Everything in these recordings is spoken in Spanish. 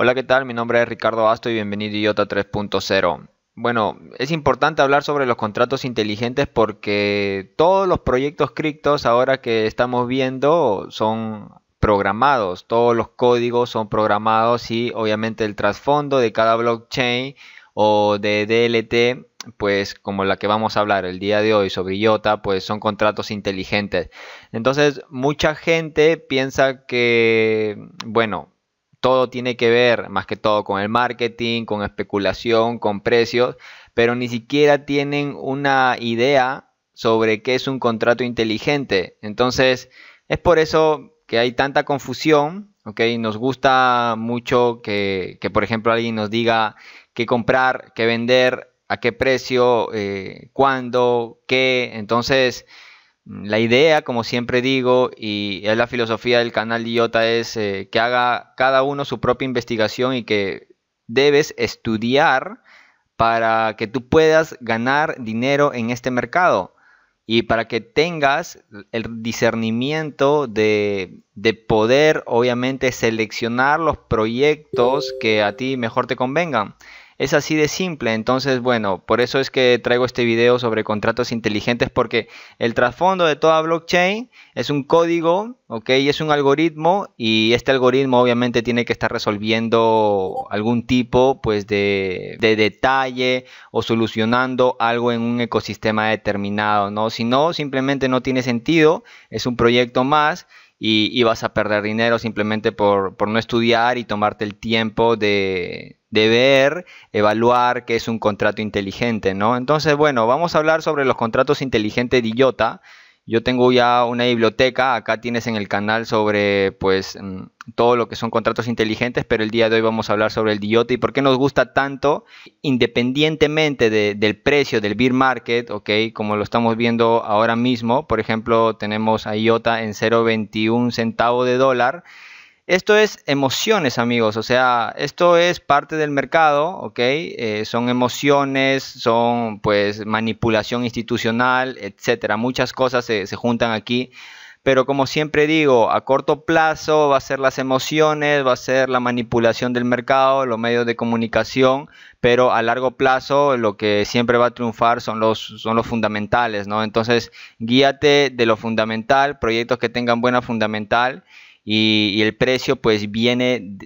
Hola, ¿qué tal? Mi nombre es Ricardo Asto y bienvenido a IOTA 3.0. Bueno, es importante hablar sobre los contratos inteligentes porque todos los proyectos criptos ahora que estamos viendo son programados, todos los códigos son programados y obviamente el trasfondo de cada blockchain o de DLT, pues como la que vamos a hablar el día de hoy sobre IOTA, pues son contratos inteligentes. Entonces, mucha gente piensa que, bueno, todo tiene que ver más que todo con el marketing, con especulación, con precios, pero ni siquiera tienen una idea sobre qué es un contrato inteligente. Entonces, es por eso que hay tanta confusión, ¿ok? Nos gusta mucho que, por ejemplo, alguien nos diga qué comprar, qué vender, a qué precio, eh, cuándo, qué. Entonces, la idea, como siempre digo, y es la filosofía del canal IOTA, es eh, que haga cada uno su propia investigación y que debes estudiar para que tú puedas ganar dinero en este mercado y para que tengas el discernimiento de, poder, obviamente, seleccionar los proyectos que a ti mejor te convengan. Es así de simple. Entonces, bueno, por eso es que traigo este video sobre contratos inteligentes porque el trasfondo de toda blockchain es un código, ¿ok? es un algoritmo y este algoritmo obviamente tiene que estar resolviendo algún tipo, pues, de, de detalle o solucionando algo en un ecosistema determinado, ¿no? Si no, simplemente no tiene sentido, es un proyecto más y, y vas a perder dinero simplemente por, no estudiar y tomarte el tiempo de, de ver, evaluar qué es un contrato inteligente, ¿no? Entonces, bueno, vamos a hablar sobre los contratos inteligentes de IOTA. Yo tengo ya una biblioteca, acá tienes en el canal sobre pues mm, todo lo que son contratos inteligentes, pero el día de hoy vamos a hablar sobre el DIOTA y por qué nos gusta tanto, independientemente del precio del beer market, ok, como lo estamos viendo ahora mismo, por ejemplo, tenemos a IOTA en 0.21 centavo de dólar, esto es emociones, amigos, o sea, esto es parte del mercado, ¿ok? Eh, son emociones, son pues manipulación institucional, etcétera. Muchas cosas se, se juntan aquí pero como siempre digo, a corto plazo va a ser las emociones, va a ser la manipulación del mercado, los medios de comunicación, pero a largo plazo lo que siempre va a triunfar son los, son los fundamentales, ¿no? Entonces, guíate de lo fundamental, proyectos que tengan buena fundamental y, el precio pues viene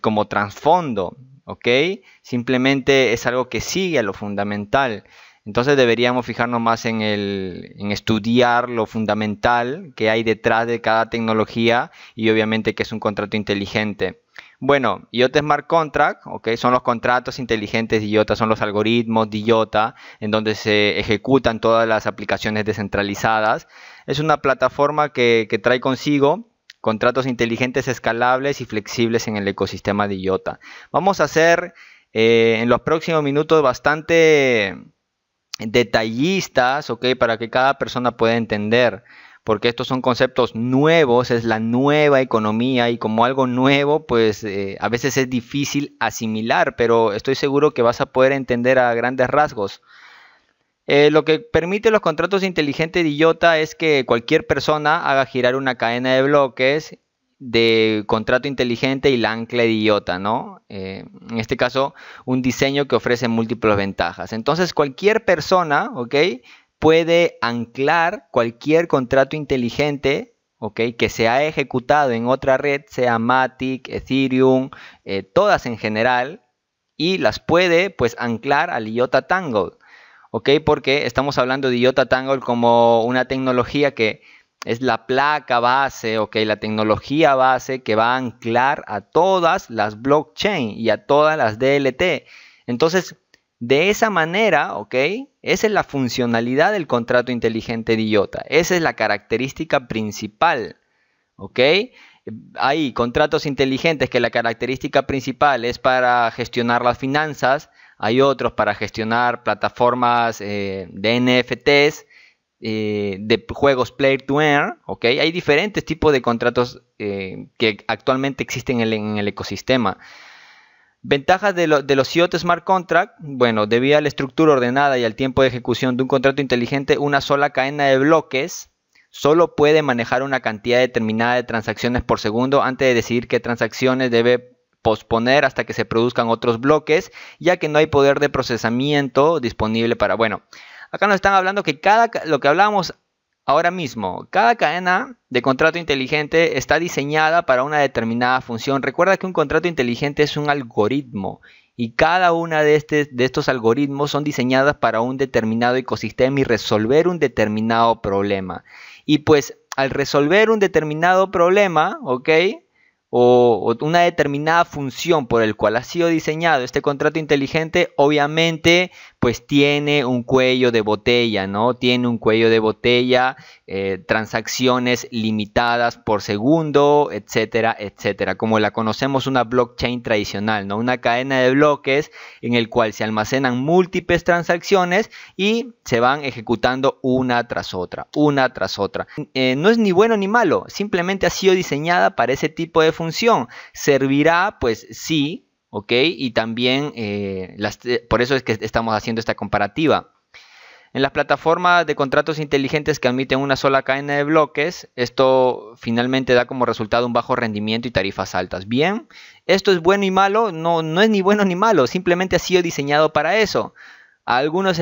como trasfondo, ¿ok? Simplemente es algo que sigue a lo fundamental. Entonces deberíamos fijarnos más en, estudiar lo fundamental que hay detrás de cada tecnología y obviamente que es un contrato inteligente. Bueno, IOTA Smart Contract, ¿ok? Son los contratos inteligentes de IOTA, son los algoritmos de IOTA, en donde se ejecutan todas las aplicaciones descentralizadas. Es una plataforma que trae consigo contratos inteligentes escalables y flexibles en el ecosistema de IOTA. Vamos a hacer eh, en los próximos minutos bastante detallistas, ¿ok? Para que cada persona pueda entender, porque estos son conceptos nuevos, es la nueva economía y como algo nuevo, pues eh, a veces es difícil asimilar, pero estoy seguro que vas a poder entender a grandes rasgos. Eh, lo que permite los contratos inteligentes de IOTA es que cualquier persona haga girar una cadena de bloques de contrato inteligente y la ancla de IOTA, ¿no? Eh, en este caso, un diseño que ofrece múltiples ventajas. Entonces, cualquier persona, ¿ok? Puede anclar cualquier contrato inteligente ¿ok? que se ha ejecutado en otra red, sea Matic, Ethereum, eh, todas en general, y las puede pues anclar al IOTA Tangle. ¿ok? Porque estamos hablando de IOTA Tangle como una tecnología que es la placa base, ¿ok? La tecnología base que va a anclar a todas las blockchain y a todas las DLT. Entonces, de esa manera, ¿ok? Esa es la funcionalidad del contrato inteligente de IOTA. Esa es la característica principal, ¿ok? Hay contratos inteligentes que la característica principal es para gestionar las finanzas, hay otros para gestionar plataformas eh, de NFTs, eh, de juegos Play to earn, Hay diferentes tipos de contratos eh, que actualmente existen en el, ecosistema. Ventajas de, los IoT Smart Contract. Bueno, debido a la estructura ordenada y al tiempo de ejecución de un contrato inteligente, una sola cadena de bloques solo puede manejar una cantidad determinada de transacciones por segundo antes de decidir qué transacciones debe posponer hasta que se produzcan otros bloques, ya que no hay poder de procesamiento disponible para, bueno, acá nos están hablando que cada, lo que hablábamos ahora mismo, cada cadena de contrato inteligente está diseñada para una determinada función. Recuerda que un contrato inteligente es un algoritmo y cada una de, este, de estos algoritmos son diseñadas para un determinado ecosistema y resolver un determinado problema. Y pues al resolver un determinado problema, ¿ok? o, una determinada función por el cual ha sido diseñado este contrato inteligente, obviamente pues tiene un cuello de botella, ¿no? Tiene un cuello de botella, eh, transacciones limitadas por segundo, etcétera, etcétera. Como la conocemos una blockchain tradicional, ¿no? Una cadena de bloques en el cual se almacenan múltiples transacciones y se van ejecutando una tras otra, una tras otra. Eh, no es ni bueno ni malo, simplemente ha sido diseñada para ese tipo de función. Servirá, pues sí, ¿ok? Y también, eh, eh, por eso es que estamos haciendo esta comparativa. En las plataformas de contratos inteligentes que admiten una sola cadena de bloques, esto finalmente da como resultado un bajo rendimiento y tarifas altas. Bien, esto es bueno y malo, no, no es ni bueno ni malo, simplemente ha sido diseñado para eso. A algunos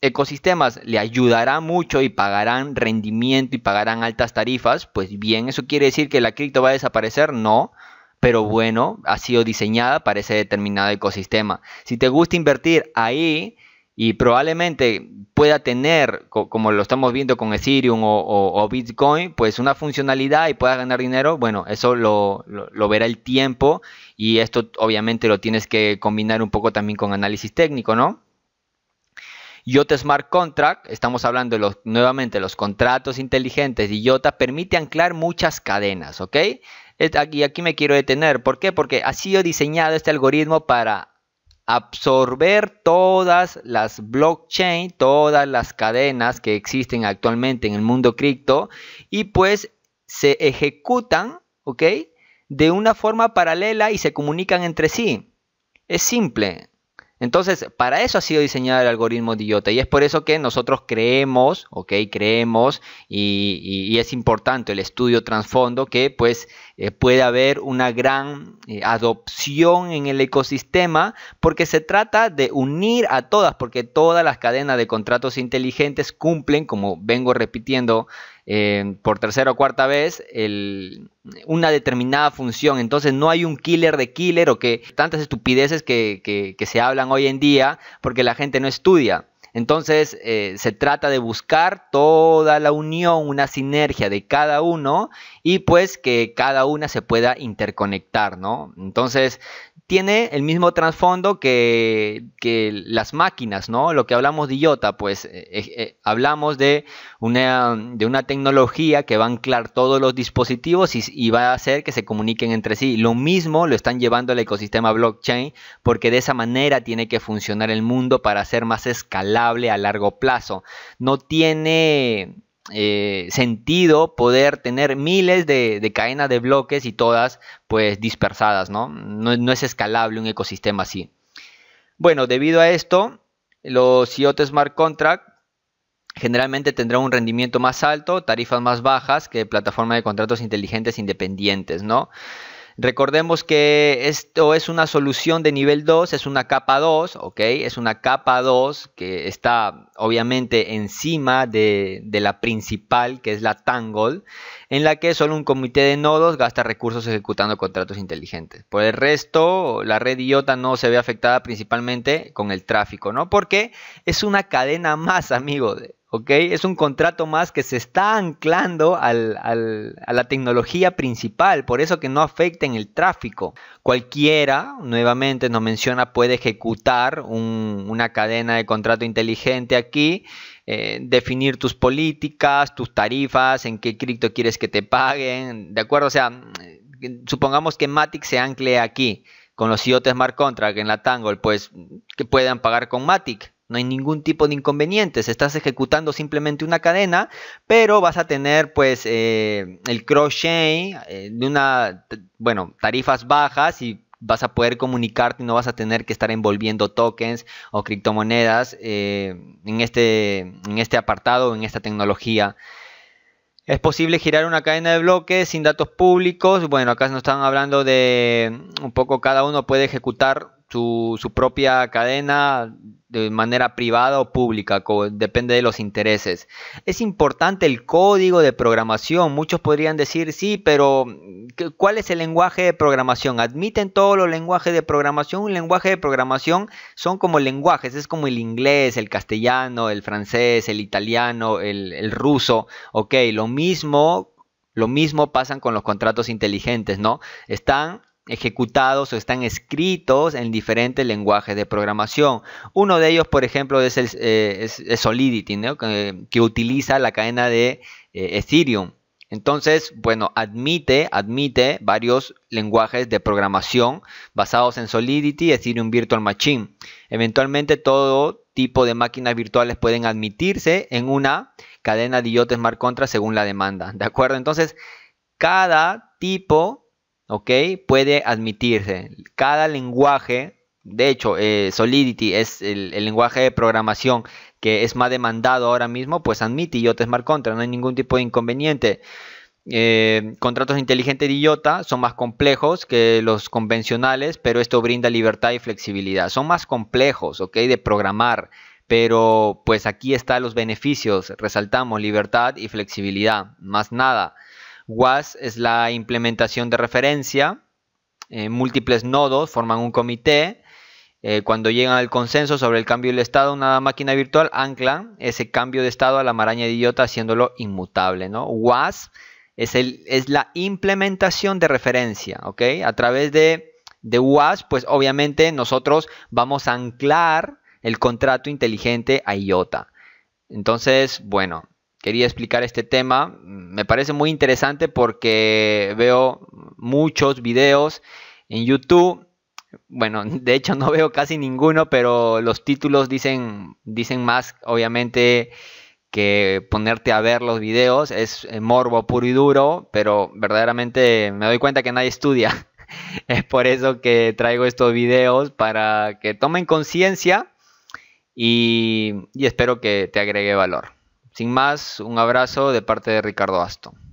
ecosistemas le ayudará mucho y pagarán rendimiento y pagarán altas tarifas, pues bien, ¿eso quiere decir que la cripto va a desaparecer? No, pero bueno, ha sido diseñada para ese determinado ecosistema. Si te gusta invertir ahí y probablemente pueda tener, como lo estamos viendo con Ethereum o, Bitcoin, pues una funcionalidad y pueda ganar dinero, bueno, eso lo, verá el tiempo y esto obviamente lo tienes que combinar un poco también con análisis técnico, ¿no? IOTA Smart Contract, estamos hablando de los, nuevamente los contratos inteligentes y IOTA, permite anclar muchas cadenas, ¿ok? aquí, aquí me quiero detener. ¿Por qué? Porque ha sido diseñado este algoritmo para absorber todas las blockchain, todas las cadenas que existen actualmente en el mundo cripto y pues se ejecutan, ¿ok? De una forma paralela y se comunican entre sí. Es simple. Entonces, para eso ha sido diseñado el algoritmo de y es por eso que nosotros creemos, ok, creemos y, es importante el estudio trasfondo que pues eh, puede haber una gran eh, adopción en el ecosistema porque se trata de unir a todas, porque todas las cadenas de contratos inteligentes cumplen, como vengo repitiendo por tercera o cuarta vez una determinada función. Entonces no hay un killer de killer o que tantas estupideces que, se hablan hoy en día porque la gente no estudia. Entonces eh, se trata de buscar toda la unión, una sinergia de cada uno y pues que cada una se pueda interconectar, ¿no? Entonces tiene el mismo trasfondo que, las máquinas, ¿no? Lo que hablamos de IOTA, pues eh, eh, eh, hablamos de una, de una tecnología que va a anclar todos los dispositivos y, y, va a hacer que se comuniquen entre sí. Lo mismo lo están llevando al ecosistema blockchain porque de esa manera tiene que funcionar el mundo para ser más escalable a largo plazo. No tiene eh, sentido poder tener miles de, cadenas de bloques y todas pues dispersadas, ¿no? ¿no? es escalable un ecosistema así. Bueno, debido a esto, los IoT Smart Contract generalmente tendrán un rendimiento más alto, tarifas más bajas que plataformas de contratos inteligentes independientes, ¿no? Recordemos que esto es una solución de nivel 2, es una capa 2, ¿ok? Es una capa 2 que está obviamente encima de, la principal, que es la Tangle, en la que solo un comité de nodos gasta recursos ejecutando contratos inteligentes. Por el resto, la red IOTA no se ve afectada principalmente con el tráfico, ¿no? Porque es una cadena más, de... ¿ok? Es un contrato más que se está anclando a la tecnología principal, por eso que no afecta en el tráfico. Cualquiera, nuevamente nos menciona, puede ejecutar una cadena de contrato inteligente aquí, eh, definir tus políticas, tus tarifas, en qué cripto quieres que te paguen, ¿de acuerdo? O sea, mm, supongamos que Matic se ancle aquí. Con los IoT Smart Contract en la Tangle, pues que puedan pagar con Matic, no hay ningún tipo de inconvenientes. Estás ejecutando simplemente una cadena, pero vas a tener pues eh, el crochet chain eh, de una, bueno, tarifas bajas y vas a poder comunicarte y no vas a tener que estar envolviendo tokens o criptomonedas eh, en, este, en este apartado, en esta tecnología. Es posible girar una cadena de bloques sin datos públicos. Bueno, acá nos están hablando de un poco cada uno puede ejecutar su, propia cadena de manera privada o pública, depende de los intereses. Es importante el código de programación. Muchos podrían decir, sí, pero ¿cuál es el lenguaje de programación? Admiten todos los lenguajes de programación. Un lenguaje de programación son como lenguajes, es como el inglés, el castellano, el francés, el italiano, el, ruso. Ok, lo mismo lo mismo pasan con los contratos inteligentes, ¿no? Están ejecutados o están escritos en diferentes lenguajes de programación. Uno de ellos, por ejemplo, es, eh, Solidity, que, utiliza la cadena de eh, Ethereum. Entonces, bueno, admite, admite varios lenguajes de programación basados en Solidity, Ethereum Virtual Machine. Eventualmente todo tipo de máquinas virtuales pueden admitirse en una cadena de IoT Smart Contra según la demanda, ¿de acuerdo? Entonces, cada tipo ¿ok? Puede admitirse. Cada lenguaje, de hecho, eh, Solidity es el, lenguaje de programación que es más demandado ahora mismo, pues admite IOTA Smart Contract, no hay ningún tipo de inconveniente. Eh, contratos inteligentes de IOTA son más complejos que los convencionales, pero esto brinda libertad y flexibilidad. Son más complejos, ¿ok? De programar, pero pues aquí están los beneficios, resaltamos libertad y flexibilidad, más nada. WAS es la implementación de referencia. Eh, múltiples nodos forman un comité. Eh, cuando llegan al consenso sobre el cambio del estado, una máquina virtual ancla ese cambio de estado a la maraña de IOTA haciéndolo inmutable. ¿no? WAS es, el, es la implementación de referencia. ¿ok? A través de, de WAS, pues obviamente nosotros vamos a anclar el contrato inteligente a IOTA. Entonces, bueno, quería explicar este tema. Me parece muy interesante porque veo muchos videos en YouTube. Bueno, de hecho no veo casi ninguno, pero los títulos dicen, dicen más, obviamente, que ponerte a ver los videos. Es eh, morbo puro y duro, pero verdaderamente me doy cuenta que nadie estudia. es por eso que traigo estos videos para que tomen conciencia y espero que te agregue valor. Sin más, un abrazo de parte de Ricardo Aston.